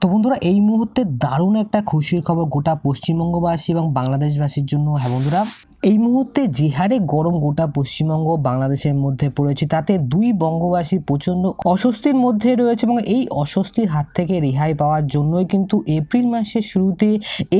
তো বন্ধুরা এই মুহূর্তে দারুণ একটা খুশির খবর গোটা পশ্চিমবঙ্গবাসী এবং বাংলাদেশবাসীর জন্য হ্যাঁ বন্ধুরা এই মুহূর্তে যে হারে গরম গোটা পশ্চিমবঙ্গ বাংলাদেশের মধ্যে পড়েছে তাতে দুই বঙ্গবাসী প্রচণ্ড অস্বস্তির মধ্যে রয়েছে এবং এই অস্বস্তির হাত থেকে রেহাই পাওয়ার জন্যই কিন্তু এপ্রিল মাসের শুরুতে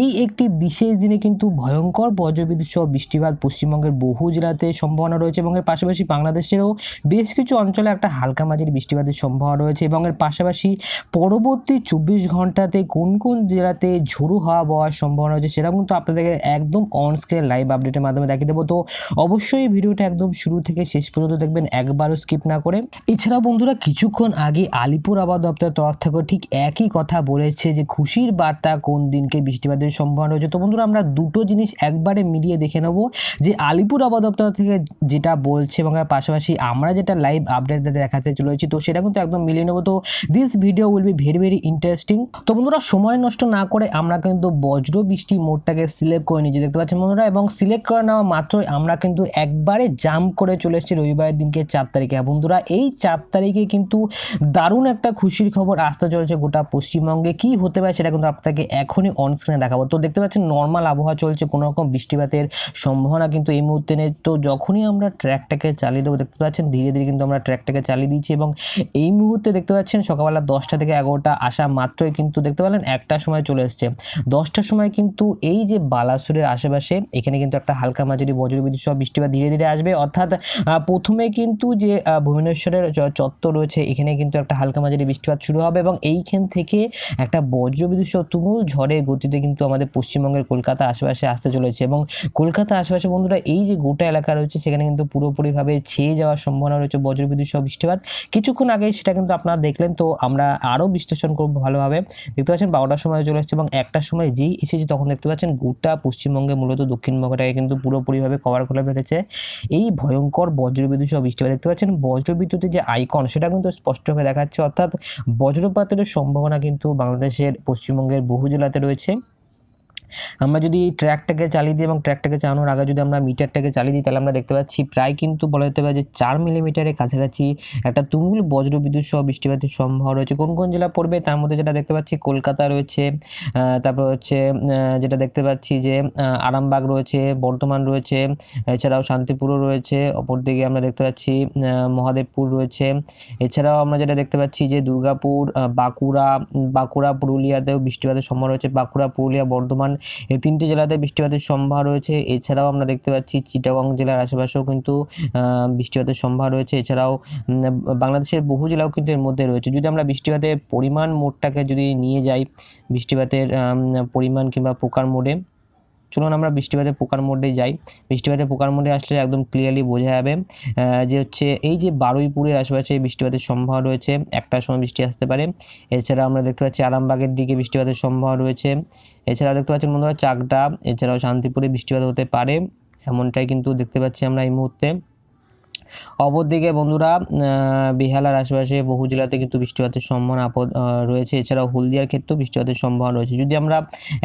এই একটি বিশেষ দিনে কিন্তু ভয়ঙ্কর বজ্রবিদ্যুৎ সহ বৃষ্টিপাত পশ্চিমবঙ্গের বহু জেলাতে সম্ভাবনা রয়েছে এবং এর পাশাপাশি বাংলাদেশেরও বেশ কিছু অঞ্চলে একটা হালকা মাঝির বৃষ্টিপাতের সম্ভাবনা রয়েছে এবং এর পাশাপাশি পরবর্তী চব্বিশ ঘন্টাতে কোন কোন জেলাতে ঝুরু হাওয়া বওয়ার সম্ভাবনা রয়েছে সেটা কিন্তু আপনাদেরকে একদম অন স্ক্রিন লাইভ আপডেটের মাধ্যমে দেখিয়ে দেবো তো অবশ্যই ভিডিওটা একদম শুরু থেকে শেষ পর্যন্ত দেখবেন একবারও স্কিপ না করে এছাড়া বন্ধুরা কিছুক্ষণ আগে আলিপুর আবাদ দপ্তরের তরফ থেকে ঠিক একই কথা বলেছে যে খুশির বার্তা কোন দিনকে বৃষ্টিপাতের সম্ভাবনা রয়েছে তো বন্ধুরা আমরা দুটো জিনিস একবারে মিলিয়ে দেখে নেব যে আলিপুর আবাদ দপ্তর থেকে যেটা বলছে এবং পাশাপাশি আমরা যেটা লাইভ আপডেট দেখাতে চলেছি তো সেটা কিন্তু একদম মিলিয়ে নেবো তো this video will be very very interesting তো বন্ধুরা সময় নষ্ট না করে আমরা কিন্তু বজ্র বৃষ্টি মোডটাকে সিলেক্ট করে নিয়েছি দেখতে পাচ্ছেন বন্ধুরা এবং সিলেক্ট করার করে নেওয়া মাত্রই আমরা কিন্তু একবারে জাম্প করে চলে এসেছি রবিবারের দিনকে চার তারিখে বন্ধুরা এই চার তারিখে কিন্তু দারুণ একটা খুশির খবর আসতে চলেছে গোটা পশ্চিমবঙ্গে কি হতে পারে সেটা কিন্তু আপনাকে এখনই অনস্ক্রিনে দেখাবো তো দেখতে পাচ্ছেন নর্মাল আবহাওয়া চলছে কোনো রকম বৃষ্টিপাতের সম্ভাবনা কিন্তু এই মুহূর্তে নেই তো যখনই আমরা ট্র্যাকটাকে চালিয়ে দেবো দেখতে পাচ্ছেন ধীরে ধীরে কিন্তু আমরা ট্র্যাকটাকে চালিয়ে দিচ্ছি এবং এই মুহূর্তে দেখতে পাচ্ছেন সকালবেলা দশটা থেকে এগারোটা আসা মাত্রই কিন্তু দেখতে পেলেন একটা সময় চলে এসছে দশটার সময় কিন্তু এই যে বালাসুরের আশেপাশে এখানে কিন্তু একটা হালকা হালকা মাঝারি বজ্রবিদ্যুৎ সহ বৃষ্টিপাত ধীরে ধীরে আসবে অর্থাৎ প্রথমে কিন্তু যে ভুবনেশ্বরের চত্বর রয়েছে এখানে কিন্তু একটা হালকা মাঝারি বৃষ্টিপাত শুরু হবে এবং এইখান থেকে একটা বজ্রবিদ্যুৎ সহ তুমুল ঝড়ে গতিতে কিন্তু আমাদের পশ্চিমবঙ্গের কলকাতা আশেপাশে আসতে চলেছে এবং কলকাতা আশেপাশে বন্ধুরা এই যে গোটা এলাকা রয়েছে সেখানে কিন্তু পুরোপুরিভাবে ছেয়ে যাওয়ার সম্ভাবনা রয়েছে বজ্রবিদ্যুৎ সহ বৃষ্টিপাত কিছুক্ষণ আগে সেটা কিন্তু আপনারা দেখলেন তো আমরা আরও বিশ্লেষণ করবো ভালোভাবে দেখতে পাচ্ছেন বারোটার সময় চলে আসছে এবং একটার সময় যেই এসেছে তখন দেখতে পাচ্ছেন গোটা পশ্চিমবঙ্গে মূলত দক্ষিণবঙ্গটাকে কিন্তু পুরোপুরিভাবে কভার করে ফেলেছে এই ভয়ঙ্কর বজ্রবিদ্যুৎ সহ বৃষ্টিপাত দেখতে পাচ্ছেন বজ্রবিদ্যুতের যে আইকন সেটা কিন্তু স্পষ্টভাবে দেখাচ্ছে অর্থাৎ বজ্রপাতের সম্ভাবনা কিন্তু বাংলাদেশের পশ্চিমবঙ্গের বহু জেলাতে রয়েছে আমরা যদি এই ট্র্যাকটাকে চালিয়ে দিই এবং ট্র্যাকটাকে চালানোর আগে যদি আমরা মিটারটাকে চালিয়ে দিই তাহলে আমরা দেখতে পাচ্ছি প্রায় কিন্তু বলা যেতে পারে যে চার মিলিমিটারের কাছাকাছি একটা তুমুল বজ্রবিদ্যুৎ সহ বৃষ্টিপাতের সম্ভাবনা রয়েছে কোন কোন জেলা পড়বে তার মধ্যে যেটা দেখতে পাচ্ছি কলকাতা রয়েছে তারপর হচ্ছে যেটা দেখতে পাচ্ছি যে আরামবাগ রয়েছে বর্ধমান রয়েছে এছাড়াও শান্তিপুরও রয়েছে অপরদিকে আমরা দেখতে পাচ্ছি মহাদেবপুর রয়েছে এছাড়াও আমরা যেটা দেখতে পাচ্ছি যে দুর্গাপুর বাঁকুড়া বাঁকুড়া পুরুলিয়াতেও বৃষ্টিপাতের সম্ভাবনা রয়েছে বাঁকুড়া পুরুলিয়া বর্ধমান এই তিনটি জেলাতে বৃষ্টিপাতের সম্ভাবনা রয়েছে এছাড়াও আমরা দেখতে পাচ্ছি চিটাগং জেলার আশেপাশেও কিন্তু বৃষ্টিপাতের সম্ভাবনা রয়েছে এছাড়াও বাংলাদেশের বহু জেলাও কিন্তু এর মধ্যে রয়েছে যদি আমরা বৃষ্টিপাতের পরিমাণ মোডটাকে যদি নিয়ে যাই বৃষ্টিপাতের পরিমাণ কিংবা পোকার মোডে চলুন আমরা বৃষ্টিপাতে পোকার মোডে যাই বৃষ্টিপাতে পোকার মোডে আসলে একদম ক্লিয়ারলি বোঝা যাবে যে হচ্ছে এই যে বারুইপুরের আশেপাশে বৃষ্টিপাতের সম্ভাবনা রয়েছে একটার সময় বৃষ্টি আসতে পারে এছাড়া আমরা দেখতে পাচ্ছি আরামবাগের দিকে বৃষ্টিপাতের সম্ভাবনা রয়েছে এছাড়া দেখতে পাচ্ছেন বন্ধুরা চাকদা এছাড়াও শান্তিপুরে বৃষ্টিপাত হতে পারে এমনটাই কিন্তু দেখতে পাচ্ছি আমরা এই মুহূর্তে অপরদিকে বন্ধুরা বিহালার আশেপাশে বহু জেলাতে কিন্তু বৃষ্টিপাতের সম্ভাবনা আপদ রয়েছে এছাড়াও হলদিয়ার ক্ষেত্রেও বৃষ্টিপাতের সম্ভাবনা রয়েছে যদি আমরা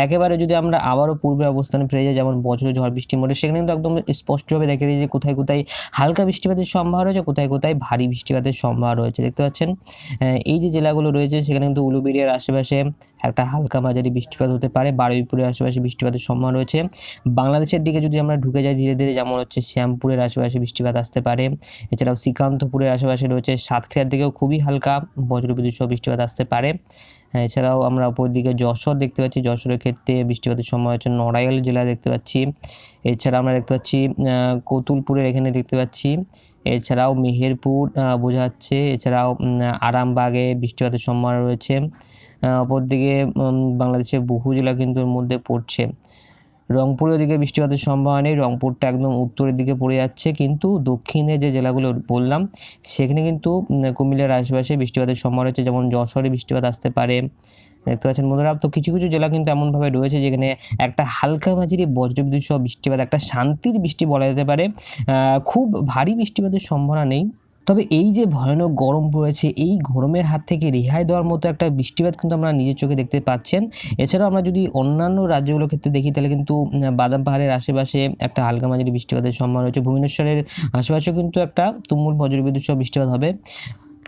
একেবারে যদি আমরা আবারও পূর্বে অবস্থানে ফিরে যাই যেমন বজ্র ঝড় বৃষ্টি মরে সেখানে কিন্তু একদম স্পষ্টভাবে দেখে দিই যে কোথায় কোথায় হালকা বৃষ্টিপাতের সম্ভাবনা রয়েছে কোথায় কোথায় ভারী বৃষ্টিপাতের সম্ভাবনা রয়েছে দেখতে পাচ্ছেন এই যে জেলাগুলো রয়েছে সেখানে কিন্তু উলুবিরিয়ার আশেপাশে একটা হালকা মাঝারি বৃষ্টিপাত হতে পারে বারুইপুরের আশেপাশে বৃষ্টিপাতের সম্ভাবনা রয়েছে বাংলাদেশের দিকে যদি আমরা ঢুকে যাই ধীরে ধীরে যেমন হচ্ছে শ্যামপুরের আশেপাশে বৃষ্টিপাত আসতে পারে এছাড়াও শ্রীকান্তপুরের আশেপাশে রয়েছে সাতক্ষীরার দিকেও খুবই হালকা বজ্রবিদ্যুৎ সহ বৃষ্টিপাত আসতে পারে এছাড়াও আমরা ওপর দিকে যশোর দেখতে পাচ্ছি যশোরের ক্ষেত্রে বৃষ্টিপাতের সময় হচ্ছে নড়াইল জেলা দেখতে পাচ্ছি এছাড়া আমরা দেখতে পাচ্ছি কতুলপুরের এখানে দেখতে পাচ্ছি এছাড়াও মেহেরপুর বোঝা যাচ্ছে এছাড়াও আরামবাগে বৃষ্টিপাতের সম্ভাবনা রয়েছে অপরদিকে বাংলাদেশের বহু জেলা কিন্তু এর মধ্যে পড়ছে রংপুরের দিকে বৃষ্টিপাতের সম্ভাবনা নেই রংপুরটা একদম উত্তরের দিকে পড়ে যাচ্ছে কিন্তু দক্ষিণে যে জেলাগুলো বললাম সেখানে কিন্তু কুমিল্লার আশেপাশে বৃষ্টিপাতের সম্ভাবনা রয়েছে যেমন যশোরে বৃষ্টিপাত আসতে পারে দেখতে পাচ্ছেন বন্ধুরা তো কিছু কিছু জেলা কিন্তু এমনভাবে রয়েছে যেখানে একটা হালকা মাঝিরি বজ্রবিদ্যুৎ সহ বৃষ্টিপাত একটা শান্তির বৃষ্টি বলা যেতে পারে খুব ভারী বৃষ্টিপাতের সম্ভাবনা নেই তবে এই যে ভয়ানক গরম পড়েছে এই গরমের হাত থেকে রেহাই দেওয়ার মতো একটা বৃষ্টিপাত কিন্তু আমরা নিজের চোখে দেখতে পাচ্ছেন এছাড়াও আমরা যদি অন্যান্য রাজ্যগুলোর ক্ষেত্রে দেখি তাহলে কিন্তু বাদাম পাহাড়ের আশেপাশে একটা হালকা মাঝারি বৃষ্টিপাতের সম্ভাবনা রয়েছে ভুবনেশ্বরের আশেপাশেও কিন্তু একটা তুমুল বজ্রবিদ্যুৎ সহ বৃষ্টিপাত হবে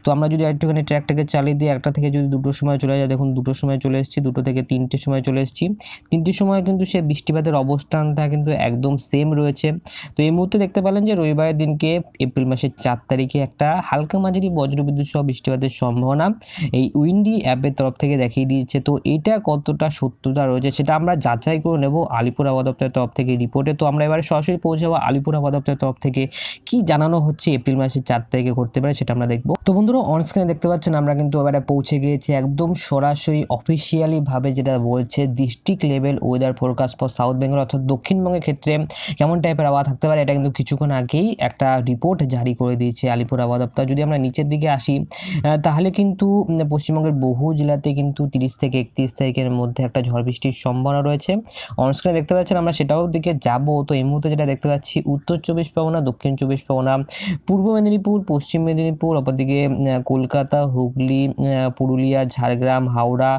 তো আমরা যদি একটুখানি ট্র্যাকটাকে চালিয়ে দিই একটা থেকে যদি দুটোর সময় চলে যায় দেখুন দুটোর সময় চলে এসেছি দুটো থেকে তিনটের সময় চলে এসেছি তিনটের সময় কিন্তু সে বৃষ্টিপাতের অবস্থানটা কিন্তু একদম সেম রয়েছে তো এই মুহূর্তে দেখতে পেলেন যে রবিবারের দিনকে এপ্রিল মাসের চার তারিখে একটা হালকা মাঝারি বজ্রবিদ্যুৎ সহ বৃষ্টিপাতের সম্ভাবনা এই উইন্ডি অ্যাপের তরফ থেকে দেখিয়ে দিয়েছে তো এটা কতটা সত্যতা রয়েছে সেটা আমরা যাচাই করে নেব আলিপুর আবাদ দপ্তরের তরফ থেকে রিপোর্টে তো আমরা এবারে সরাসরি পৌঁছাবো আলিপুর আবাদ দপ্তরের তরফ থেকে কি জানানো হচ্ছে এপ্রিল মাসের চার তারিখে ঘটতে পারে সেটা আমরা দেখবো তো বন্ধুরা বন্ধুরা অনস্ক্রিনে দেখতে পাচ্ছেন আমরা কিন্তু এবারে পৌঁছে গিয়েছি একদম সরাসরি অফিসিয়ালিভাবে যেটা বলছে district level weather forecast for south Bengal অর্থাৎ দক্ষিণবঙ্গের ক্ষেত্রে কেমন টাইপের আবহাওয়া থাকতে পারে এটা কিন্তু কিছুক্ষণ আগেই একটা রিপোর্ট জারি করে দিয়েছে আলিপুর আবহাওয়া দপ্তর যদি আমরা নিচের দিকে আসি তাহলে কিন্তু পশ্চিমবঙ্গের বহু জেলাতে কিন্তু তিরিশ থেকে একত্রিশ তারিখের মধ্যে একটা ঝড় বৃষ্টির সম্ভাবনা রয়েছে অনস্ক্রিনে দেখতে পাচ্ছেন আমরা সেটাও দিকে যাব তো এই মুহূর্তে যেটা দেখতে পাচ্ছি উত্তর চব্বিশ পরগনা দক্ষিণ চব্বিশ পরগনা পূর্ব মেদিনীপুর পশ্চিম মেদিনীপুর অপরদিকে কলকাতা হুগলি পুরুলিয়া ঝাড়গ্রাম হাওড়া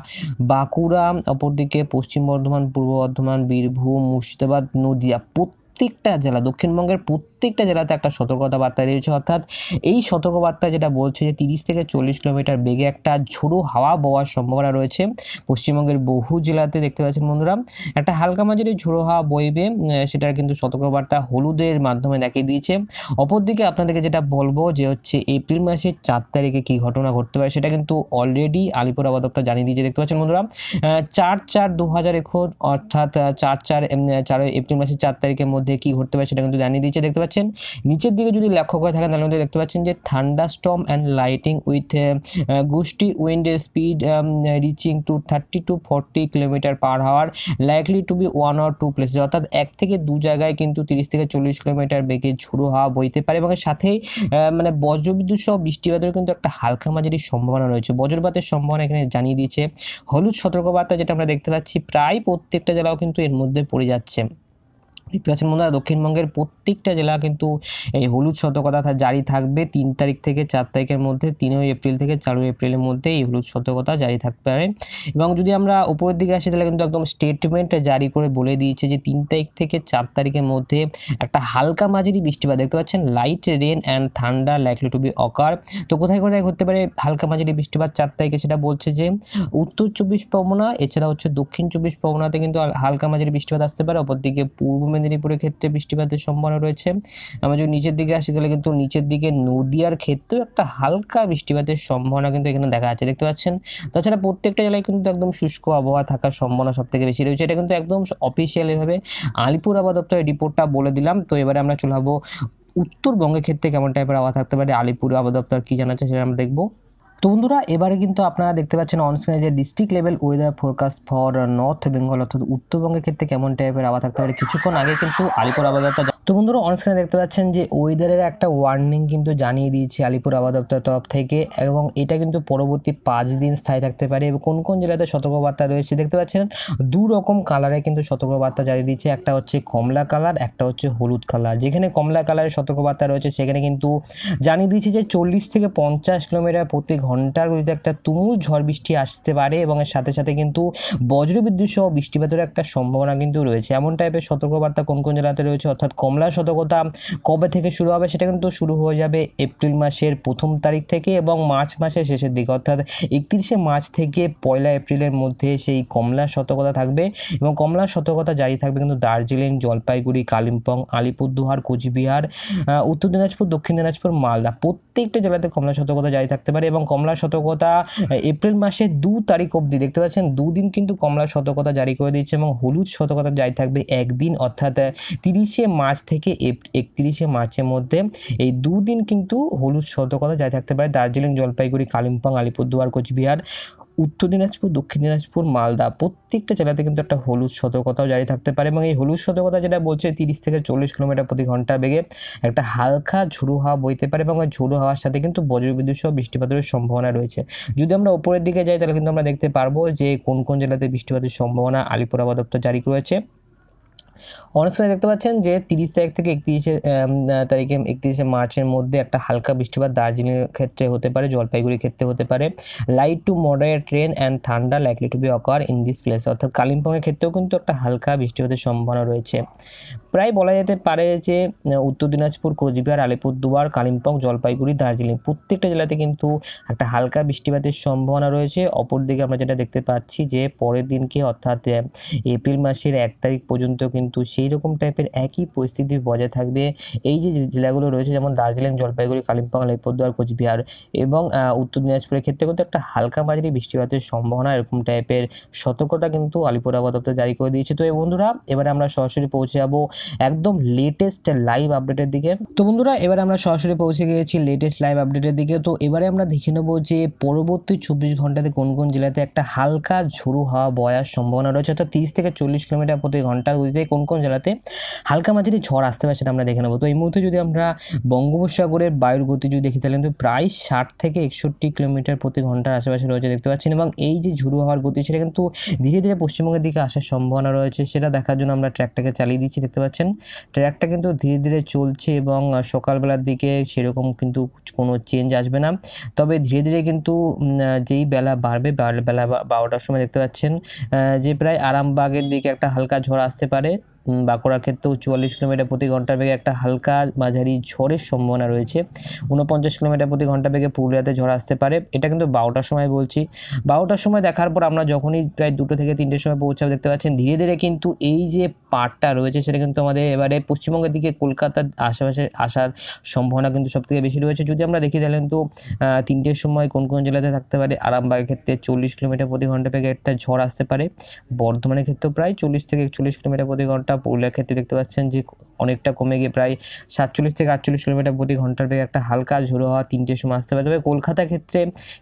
বাঁকুড়া অপরদিকে পশ্চিম বর্ধমান পূর্ব বর্ধমান বীরভূম মুর্শিদাবাদ নদিয়া প্রত্যেকটা জেলা দক্ষিণবঙ্গের প্রত্যেক প্রত্যেকটা জেলাতে একটা সতর্কতা বার্তা দিয়েছে অর্থাৎ এই সতর্কবার্তা যেটা বলছে যে তিরিশ থেকে চল্লিশ কিলোমিটার বেগে একটা ঝোড়ো হাওয়া বওয়ার সম্ভাবনা রয়েছে পশ্চিমবঙ্গের বহু জেলাতে দেখতে পাচ্ছেন বন্ধুরা একটা হালকা মাঝারি ঝোড়ো হাওয়া বইবে সেটার কিন্তু সতর্কবার্তা হলুদের মাধ্যমে দেখিয়ে দিয়েছে অপরদিকে আপনাদেরকে যেটা বলবো যে হচ্ছে এপ্রিল মাসের চার তারিখে কী ঘটনা ঘটতে পারে সেটা কিন্তু অলরেডি আলিপুর আবাদকটা জানিয়ে দিয়েছে দেখতে পাচ্ছেন বন্ধুরা চার চার দু হাজার একুশ অর্থাৎ চার চার চার এপ্রিল মাসের চার তারিখের মধ্যে কী ঘটতে পারে সেটা কিন্তু জানিয়ে দিয়েছে দেখতে পাচ্ছেন নিচের দিকে যদি লক্ষ্য করে থাকেন তাহলে মধ্যে দেখতে পাচ্ছেন যে storm and lightning with gusty wind speed reaching to thirty to forty kilometre per হওয়ার likely to be one or two places অর্থাৎ এক থেকে দু জায়গায় কিন্তু তিরিশ থেকে চল্লিশ কিলোমিটার বেগে ঝুড়ো হাওয়া বইতে পারে এবং সাথেই মানে বজ্রবিদ্যুৎ সহ বৃষ্টিপাতের কিন্তু একটা হালকা মাঝারি সম্ভাবনা রয়েছে বজ্রপাতের সম্ভাবনা এখানে জানিয়ে দিয়েছে হলুদ সতর্কবার্তা যেটা আমরা দেখতে পাচ্ছি প্রায় প্রত্যেকটা জেলাও কিন্তু এর মধ্যে পড়ে যাচ্ছে দেখতে পাচ্ছেন বন্ধুরা দক্ষিণবঙ্গের প্রত্যেকটা জেলা কিন্তু এই হলুদ সতর্কতা জারি থাকবে তিন তারিখ থেকে চার তারিখের মধ্যে তিনই এপ্রিল থেকে চারই এপ্রিলের মধ্যে এই হলুদ সতর্কতা জারি থাকতে পারে এবং যদি আমরা উপরের দিকে আসি তাহলে কিন্তু একদম স্টেটমেন্ট জারি করে বলে দিয়েছে যে তিন তারিখ থেকে চার তারিখের মধ্যে একটা হালকা মাঝারি বৃষ্টিপাত দেখতে পাচ্ছেন light rain and thunder likely to be occur তো কোথায় কোথায় ঘটতে পারে হালকা মাঝারি বৃষ্টিপাত চার তারিখে সেটা বলছে যে উত্তর চব্বিশ পরগনা এছাড়া হচ্ছে দক্ষিণ চব্বিশ পরগনাতে কিন্তু হালকা মাঝারি বৃষ্টিপাত আসতে পারে অপরদিকে পূর্ব মেদিনীপুরের ক্ষেত্রে বৃষ্টিপাতের সম্ভাবনা রয়েছে আমরা যদি নিচের দিকে আসি তাহলে কিন্তু নিচের দিকে নদিয়ার ক্ষেত্রেও একটা হালকা বৃষ্টিপাতের সম্ভাবনা কিন্তু এখানে দেখা যাচ্ছে দেখতে পাচ্ছেন তাছাড়া প্রত্যেকটা জেলায় কিন্তু একদম শুষ্ক আবহাওয়া থাকার সম্ভাবনা সব থেকে বেশি রয়েছে এটা কিন্তু একদম অফিসিয়াল এভাবে আলিপুর আবহাওয়া দপ্তরের রিপোর্টটা বলে দিলাম তো এবারে আমরা চলাবো উত্তরবঙ্গের ক্ষেত্রে কেমন টাইপের আবহাওয়া থাকতে পারে আলিপুর আবহাওয়া দপ্তর কী জানাচ্ছে সেটা আমরা দেখবো তো বন্ধুরা এবারে কিন্তু আপনারা দেখতে পাচ্ছেন অনস্ক্রিনে যে district level weather forecast for north Bengal অর্থাৎ উত্তরবঙ্গের ক্ষেত্রে কেমন টাইপের আবার থাকতে পারে কিছুক্ষণ আগে কিন্তু আলিপুর আবহাওয়াটা তো বন্ধুরা অনস্ক্রিনে দেখতে পাচ্ছেন যে ওয়েদারের একটা ওয়ার্নিং কিন্তু জানিয়ে দিয়েছে আলিপুর আবহাওয়া তরফ থেকে এবং এটা কিন্তু পরবর্তী পাঁচ দিন স্থায়ী থাকতে পারে এবং কোন কোন জেলাতে সতর্কবার্তা রয়েছে দেখতে পাচ্ছেন দু রকম কালারে কিন্তু সতর্কবার্তা জারি দিচ্ছে একটা হচ্ছে কমলা কালার একটা হচ্ছে হলুদ কালার যেখানে কমলা কালারের সতর্কবার্তা রয়েছে সেখানে কিন্তু জানিয়ে দিয়েছে যে চল্লিশ থেকে পঞ্চাশ কিলোমিটার প্রতি ঘন্টার গতিতে একটা তুমুল ঝড় বৃষ্টি আসতে পারে এবং এর সাথে সাথে কিন্তু বজ্রবিদ্যুৎ সহ বৃষ্টিপাতের একটা সম্ভাবনা কিন্তু রয়েছে এমন টাইপের সতর্কবার্তা কোন কোন জেলাতে রয়েছে অর্থাৎ কমলা মামলা শতকতা কবে থেকে শুরু হবে সেটা কিন্তু শুরু হয়ে যাবে এপ্রিল মাসের প্রথম তারিখ থেকে এবং মার্চ মাসের শেষের দিকে অর্থাৎ একত্রিশে মার্চ থেকে পয়লা এপ্রিলের মধ্যে সেই কমলা সতর্কতা থাকবে এবং কমলা সতর্কতা জারি থাকবে কিন্তু দার্জিলিং জলপাইগুড়ি কালিম্পং আলিপুরদুয়ার কোচবিহার উত্তর দিনাজপুর দক্ষিণ দিনাজপুর মালদা প্রত্যেকটা জেলাতে কমলা সতর্কতা জারি থাকতে পারে এবং কমলা সতর্কতা এপ্রিল মাসের দু তারিখ অবধি দেখতে পাচ্ছেন দুদিন কিন্তু কমলা সতর্কতা জারি করে দিচ্ছে এবং হলুদ সতর্কতা জারি থাকবে একদিন অর্থাৎ তিরিশে মার্চ থেকে একত্রিশে মার্চের মধ্যে এই দুদিন কিন্তু হলুদ সতর্কতা জারি থাকতে পারে দার্জিলিং জলপাইগুড়ি কালিম্পং আলিপুরদুয়ার কোচবিহার উত্তর দিনাজপুর দক্ষিণ দিনাজপুর মালদা প্রত্যেকটা জেলাতে কিন্তু একটা হলুদ সতর্কতাও জারি থাকতে পারে এবং এই হলুদ সতর্কতা যেটা বলছে তিরিশ থেকে চল্লিশ কিলোমিটার প্রতি ঘন্টা বেগে একটা হালকা ঝুড়ো হাওয়া বইতে পারে এবং ওই ঝুড়ো হাওয়ার সাথে কিন্তু বজ্রবিদ্যুৎ সহ বৃষ্টিপাতের সম্ভাবনা রয়েছে যদি আমরা ওপরের দিকে যাই তাহলে কিন্তু আমরা দেখতে পারবো যে কোন কোন জেলাতে বৃষ্টিপাতের সম্ভাবনা আলিপুর আবহাওয়া দপ্তর জারি করেছে সময় দেখতে পাচ্ছেন যে তিরিশ তারিখ থেকে একত্রিশে তারিখে একত্রিশে মার্চের মধ্যে একটা হালকা বৃষ্টিপাত দার্জিলিংয়ের ক্ষেত্রে হতে পারে জলপাইগুড়ির ক্ষেত্রে হতে পারে light to moderate rain and thunder likely to be occur in this place অর্থাৎ কালিম্পংয়ের ক্ষেত্রেও কিন্তু একটা হালকা বৃষ্টিপাতের সম্ভাবনা রয়েছে প্রায় বলা যেতে পারে যে উত্তর দিনাজপুর কোচবিহার আলিপুরদুয়ার কালিম্পং জলপাইগুড়ি দার্জিলিং প্রত্যেকটা জেলাতে কিন্তু একটা হালকা বৃষ্টিপাতের সম্ভাবনা রয়েছে অপরদিকে আমরা যেটা দেখতে পাচ্ছি যে পরের দিনকে অর্থাৎ এপ্রিল মাসের এক তারিখ পর্যন্ত কিন্তু সেই রকম টাইপের একই পরিস্থিতি বজায় থাকবে এই যে জেলাগুলো রয়েছে যেমন দার্জিলিং জলপাইগুড়ি কালিম্পং আলিপুরদুয়ার কোচবিহার এবং উত্তর দিনাজপুরের ক্ষেত্রে কিন্তু একটা হালকা মাঝারি বৃষ্টিপাতের সম্ভাবনা এরকম টাইপের সতর্কতা কিন্তু আলিপুর আবাদ দপ্তর জারি করে দিয়েছে তো এই বন্ধুরা এবারে আমরা সরাসরি পৌঁছে যাবো একদম লেটেস্ট লাইভ আপডেটের দিকে তো বন্ধুরা এবার আমরা সরাসরি পৌঁছে গিয়েছি লেটেস্ট লাইভ আপডেটের দিকে তো এবারে আমরা দেখে নেবো যে পরবর্তী চব্বিশ ঘন্টাতে কোন কোন জেলাতে একটা হালকা ঝুরু হওয়া বয়ার সম্ভাবনা রয়েছে অর্থাৎ তিরিশ থেকে চল্লিশ কিলোমিটার প্রতি ঘন্টা গতিতে কোন কোন জেলাতে হালকা মাঝারি ঝড় আসতে পারে সেটা আমরা দেখে নেবো তো এই মুহূর্তে যদি আমরা বঙ্গোপসাগরের বায়ুর গতি যদি দেখি তাহলে কিন্তু প্রায় ষাট থেকে একষট্টি কিলোমিটার প্রতি ঘন্টার আশেপাশে রয়েছে দেখতে পাচ্ছেন এবং এই যে ঝুড়ু হওয়ার গতি সেটা কিন্তু ধীরে ধীরে পশ্চিমবঙ্গের দিকে আসার সম্ভাবনা রয়েছে সেটা দেখার জন্য আমরা ট্র্যাকটাকে চালিয়ে দিচ্ছি দেখতে পাচ্ছি পাচ্ছেন ট্র্যাকটা কিন্তু ধীরে ধীরে চলছে এবং সকালবেলার দিকে সেরকম কিন্তু কোনো চেঞ্জ আসবে না তবে ধীরে ধীরে কিন্তু যেই বেলা বাড়বে বেলা বারোটার সময় দেখতে পাচ্ছেন যে প্রায় আরামবাগের দিকে একটা হালকা ঝড় আসতে পারে বাঁকুড়ার ক্ষেত্রেও চুয়াল্লিশ কিলোমিটার প্রতি ঘন্টা বেগে একটা হালকা মাঝারি ঝড়ের সম্ভাবনা রয়েছে উনপঞ্চাশ কিলোমিটার প্রতি ঘন্টা বেগে পুরুলিয়াতে ঝড় আসতে পারে এটা কিন্তু বারোটার সময় বলছি বারোটার সময় দেখার পর আমরা যখনই প্রায় দুটো থেকে তিনটের সময় পৌঁছাব দেখতে পাচ্ছেন ধীরে ধীরে কিন্তু এই যে পাটটা রয়েছে সেটা কিন্তু আমাদের এবারে পশ্চিমবঙ্গের দিকে কলকাতার আশেপাশে আসার সম্ভাবনা কিন্তু সবথেকে বেশি রয়েছে যদি আমরা দেখি তাহলে কিন্তু তিনটের সময় কোন কোন জেলাতে থাকতে পারে আরামবাগের ক্ষেত্রে চল্লিশ কিলোমিটার প্রতি ঘন্টা বেগে একটা ঝড় আসতে পারে বর্ধমানের ক্ষেত্রেও প্রায় চল্লিশ থেকে একচল্লিশ কিলোমিটার প্রতি ঘন্টা পুরুলিয়ার ক্ষেত্রে দেখতে পাচ্ছেন যে অনেকটা কমে গিয়ে প্রায় সাতচল্লিশ থেকে আটচল্লিশ কিলোমিটার প্রতি ঘন্টার বেগে একটা হালকা ঝোড়ো হওয়া তিনটের সময় আসতে পারে তবে কলকাতার ক্ষেত্রে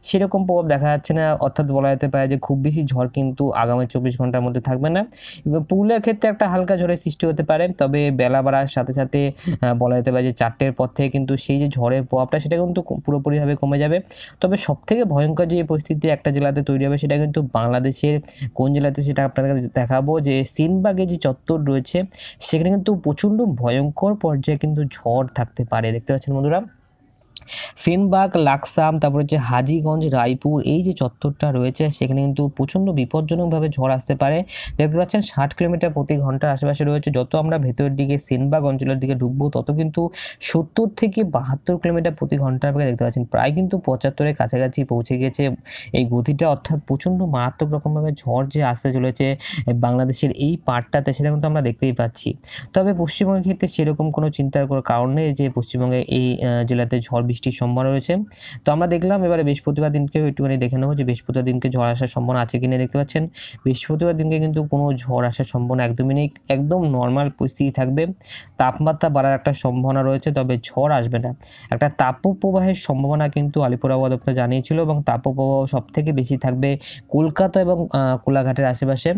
সেরকম প্রভাব দেখা যাচ্ছে না অর্থাৎ বলা যেতে পারে যে খুব বেশি ঝড় কিন্তু আগামী চব্বিশ ঘন্টার মধ্যে থাকবে না এবং পুরুলিয়ার ক্ষেত্রে একটা হালকা ঝড়ের সৃষ্টি হতে পারে তবে বেলা বাড়ার সাথে সাথে বলা যেতে পারে যে চারটের পর থেকে কিন্তু সেই যে ঝড়ের প্রভাবটা সেটা কিন্তু পুরোপুরিভাবে কমে যাবে তবে সবথেকে ভয়ঙ্কর যে পরিস্থিতি একটা জেলাতে তৈরি হবে সেটা কিন্তু বাংলাদেশের কোন জেলাতে সেটা আপনাদের দেখাবো যে সিনবাগে যে চত্বর রয়েছে রয়েছে সেখানে কিন্তু প্রচণ্ড ভয়ঙ্কর পর্যায়ে কিন্তু ঝড় থাকতে পারে দেখতে পাচ্ছেন বন্ধুরা সেনবাগ লাকসাম তারপর হচ্ছে হাজিগঞ্জ রায়পুর এই যে চত্বরটা রয়েছে সেখানে কিন্তু প্রচণ্ড বিপজ্জনকভাবে ঝড় আসতে পারে দেখতে পাচ্ছেন ষাট কিলোমিটার প্রতি ঘন্টার আশেপাশে রয়েছে যত আমরা ভেতরের দিকে সেনবাগ অঞ্চলের দিকে ঢুকবো তত কিন্তু সত্তর থেকে বাহাত্তর কিলোমিটার প্রতি ঘন্টার বেগে দেখতে পাচ্ছেন প্রায় কিন্তু পঁচাত্তরের কাছাকাছি পৌঁছে গেছে এই গতিটা অর্থাৎ প্রচণ্ড মারাত্মক রকমভাবে ঝড় যে আসতে চলেছে বাংলাদেশের এই পার্টটাতে সেটা কিন্তু আমরা দেখতেই পাচ্ছি তবে পশ্চিমবঙ্গের ক্ষেত্রে সেরকম কোনো চিন্তার কোনো কারণ নেই যে পশ্চিমবঙ্গে এই জেলাতে ঝড় বৃষ্টির সম্ভাবনা রয়েছে তো আমরা দেখলাম এবারে বৃহস্পতিবার দিনকে একটুখানি দেখে নেবো যে বৃহস্পতিবার দিনকে ঝড় আসার সম্ভাবনা আছে কিনা দেখতে পাচ্ছেন বৃহস্পতিবার দিনকে কিন্তু কোনো ঝড় আসার সম্ভাবনা একদমই নেই একদম নর্মাল পরিস্থিতি থাকবে তাপমাত্রা বাড়ার একটা সম্ভাবনা রয়েছে তবে ঝড় আসবে না একটা তাপপ্রবাহের সম্ভাবনা কিন্তু আলিপুর আবহাওয়া দপ্তর জানিয়েছিল এবং তাপপ্রবাহ সব থেকে বেশি থাকবে কলকাতা এবং কোলাঘাটের আশেপাশে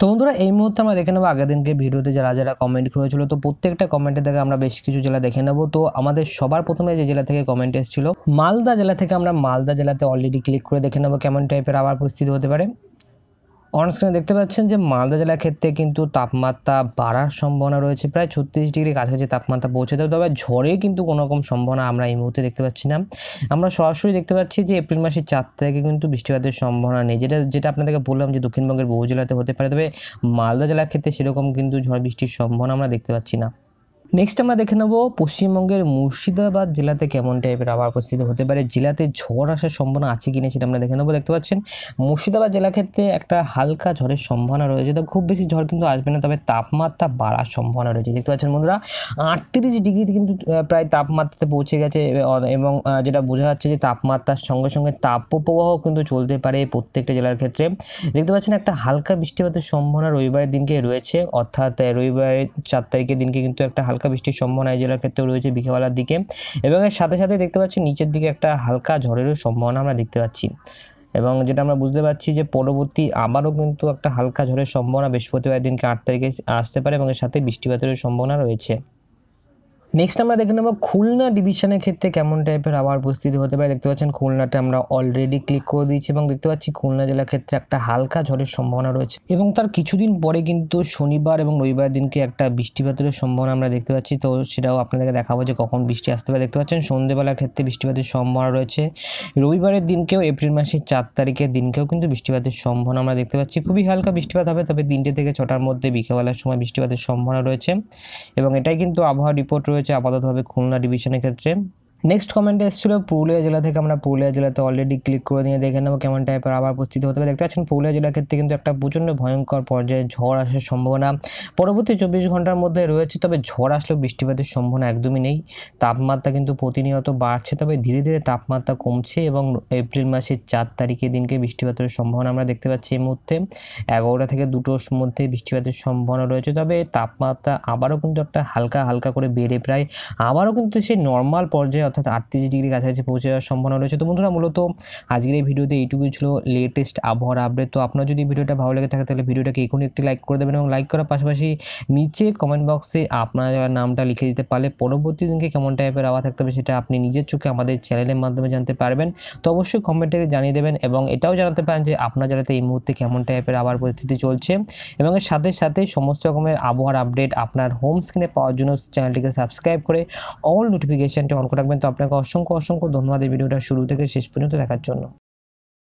তো বন্ধুরা এই মুহূর্তে আমরা দেখে নেবো আগের দিনকে ভিডিওতে যারা যারা কমেন্ট করেছিল তো প্রত্যেকটা কমেন্টের থেকে আমরা বেশ কিছু জেলা দেখে নেব তো আমাদের সবার প্রথমে যে জেলা থেকে কমেন্ট এসেছিল মালদা জেলা থেকে আমরা মালদা জেলাতে অলরেডি ক্লিক করে দেখে নেবো কেমন টাইপের আবার পরিস্থিতি হতে পারে অনস্ক্রিনে দেখতে পাচ্ছেন যে মালদা জেলার ক্ষেত্রে কিন্তু তাপমাত্রা বাড়ার সম্ভাবনা রয়েছে প্রায় ছত্রিশ ডিগ্রি কাছাকাছি তাপমাত্রা পৌঁছে দেবে তবে ঝড়ে কিন্তু কোনো রকম সম্ভাবনা আমরা এই মুহূর্তে দেখতে পাচ্ছি না আমরা সরাসরি দেখতে পাচ্ছি যে এপ্রিল মাসের চার তারিখে কিন্তু বৃষ্টিপাতের সম্ভাবনা নেই যেটা যেটা আপনাদেরকে বললাম যে দক্ষিণবঙ্গের বহু জেলাতে হতে পারে তবে মালদা জেলার ক্ষেত্রে সেরকম কিন্তু ঝড় বৃষ্টির সম্ভাবনা আমরা দেখতে পাচ্ছি না নেক্সট আমরা দেখে নেব পশ্চিমবঙ্গের মুর্শিদাবাদ জেলাতে কেমন টাইপের আবহাওয়া পরিস্থিতি হতে পারে জেলাতে ঝড় আসার সম্ভাবনা আছে না সেটা আমরা দেখে নেবো দেখতে পাচ্ছেন মুর্শিদাবাদ জেলা ক্ষেত্রে একটা হালকা ঝড়ের সম্ভাবনা রয়েছে তবে খুব বেশি ঝড় কিন্তু আসবে না তবে তাপমাত্রা বাড়ার সম্ভাবনা রয়েছে দেখতে পাচ্ছেন বন্ধুরা আটত্রিশ ডিগ্রিতে কিন্তু প্রায় তাপমাত্রাতে পৌঁছে গেছে এবং যেটা বোঝা যাচ্ছে যে তাপমাত্রার সঙ্গে সঙ্গে তাপপ্রবাহ কিন্তু চলতে পারে প্রত্যেকটা জেলার ক্ষেত্রে দেখতে পাচ্ছেন একটা হালকা বৃষ্টিপাতের সম্ভাবনা রবিবারের দিনকে রয়েছে অর্থাৎ রবিবারের চার তারিখের দিনকে কিন্তু একটা হালকা হালকা বৃষ্টির সম্ভাবনা এই জেলার ক্ষেত্রেও রয়েছে বিকেলবেলার দিকে এবং এর সাথে সাথে দেখতে পাচ্ছি নিচের দিকে একটা হালকা ঝড়েরও সম্ভাবনা আমরা দেখতে পাচ্ছি এবং যেটা আমরা বুঝতে পারছি যে পরবর্তী আবারও কিন্তু একটা হালকা ঝড়ের সম্ভাবনা বৃহস্পতিবার দিনকে আট তারিখে আসতে পারে এবং এর সাথে বৃষ্টিপাতেরও সম্ভাবনা রয়েছে নেক্সট আমরা দেখে নেবো খুলনা ডিভিশনের ক্ষেত্রে কেমন টাইপের আবার উপস্থিত হতে পারে দেখতে পাচ্ছেন খুলনাটা আমরা অলরেডি ক্লিক করে দিয়েছি এবং দেখতে পাচ্ছি খুলনা জেলার ক্ষেত্রে একটা হালকা ঝড়ের সম্ভাবনা রয়েছে এবং তার কিছুদিন পরে কিন্তু শনিবার এবং রবিবার দিনকে একটা বৃষ্টিপাতের সম্ভাবনা আমরা দেখতে পাচ্ছি তো সেটাও আপনাদেরকে দেখাবো যে কখন বৃষ্টি আসতে পারে দেখতে পাচ্ছেন সন্ধেবেলার ক্ষেত্রে বৃষ্টিপাতের সম্ভাবনা রয়েছে রবিবারের দিনকেও এপ্রিল মাসের চার তারিখের দিনকেও কিন্তু বৃষ্টিপাতের সম্ভাবনা আমরা দেখতে পাচ্ছি খুবই হালকা বৃষ্টিপাত হবে তবে তিনটে থেকে ছটার মধ্যে বিকেলবেলার সময় বৃষ্টিপাতের সম্ভাবনা রয়েছে এবং এটাই কিন্তু আবহাওয়া রিপোর্ট রয়েছে রয়েছে আপাতত খুলনা ডিভিশনের ক্ষেত্রে নেক্সট কমেন্টে এসেছিলো পুরুলিয়া জেলা থেকে আমরা পুরুলিয়া জেলাতে অলরেডি ক্লিক করে নিয়ে দেখে নেবো কেমন টাইপের আবার উপস্থিত হতে পারে দেখতে পাচ্ছেন পুরুলিয়া জেলার ক্ষেত্রে কিন্তু একটা প্রচণ্ড ভয়ঙ্কর পর্যায়ে ঝড় আসার সম্ভাবনা পরবর্তী চব্বিশ ঘন্টার মধ্যে রয়েছে তবে ঝড় আসলেও বৃষ্টিপাতের সম্ভাবনা একদমই নেই তাপমাত্রা কিন্তু প্রতিনিয়ত বাড়ছে তবে ধীরে ধীরে তাপমাত্রা কমছে এবং এপ্রিল মাসের চার তারিখে দিনকে বৃষ্টিপাতের সম্ভাবনা আমরা দেখতে পাচ্ছি এই মুহূর্তে এগারোটা থেকে দুটোর মধ্যে বৃষ্টিপাতের সম্ভাবনা রয়েছে তবে তাপমাত্রা আবারও কিন্তু একটা হালকা হালকা করে বেড়ে প্রায় আবারও কিন্তু সেই নর্মাল পর্যায়ে অর্থাৎ আটত্রিশ ডিগ্রি কাছাকাছি পৌঁছে যাওয়ার সম্ভাবনা রয়েছে তো বন্ধুরা মূলত আজকের এই ভিডিওতে এইটুকুই ছিল লেটেস্ট আবহাওয়ার আপডেট তো আপনার যদি ভিডিওটা ভালো লেগে থাকে তাহলে ভিডিওটাকে এখনই একটি লাইক করে দেবেন এবং লাইক করার পাশাপাশি নিচে কমেন্ট বক্সে আপনার নামটা লিখে দিতে পারলে পরবর্তী দিনকে কেমন টাইপের আওয়া থাকতে হবে সেটা আপনি নিজের চোখে আমাদের চ্যানেলের মাধ্যমে জানতে পারবেন তো অবশ্যই কমেন্টে জানিয়ে দেবেন এবং এটাও জানাতে পারেন যে আপনার জেলাতে এই মুহূর্তে কেমন টাইপের আবার পরিস্থিতি চলছে এবং এর সাথে সাথে সমস্ত রকমের আবহাওয়ার আপডেট আপনার হোম স্ক্রিনে পাওয়ার জন্য চ্যানেলটিকে সাবস্ক্রাইব করে অল নোটিফিকেশানটি অন করে রাখবেন তো আপনাকে অসংখ্য অসংখ্য ধন্যবাদ এই ভিডিওটা শুরু থেকে শেষ পর্যন্ত দেখার জন্য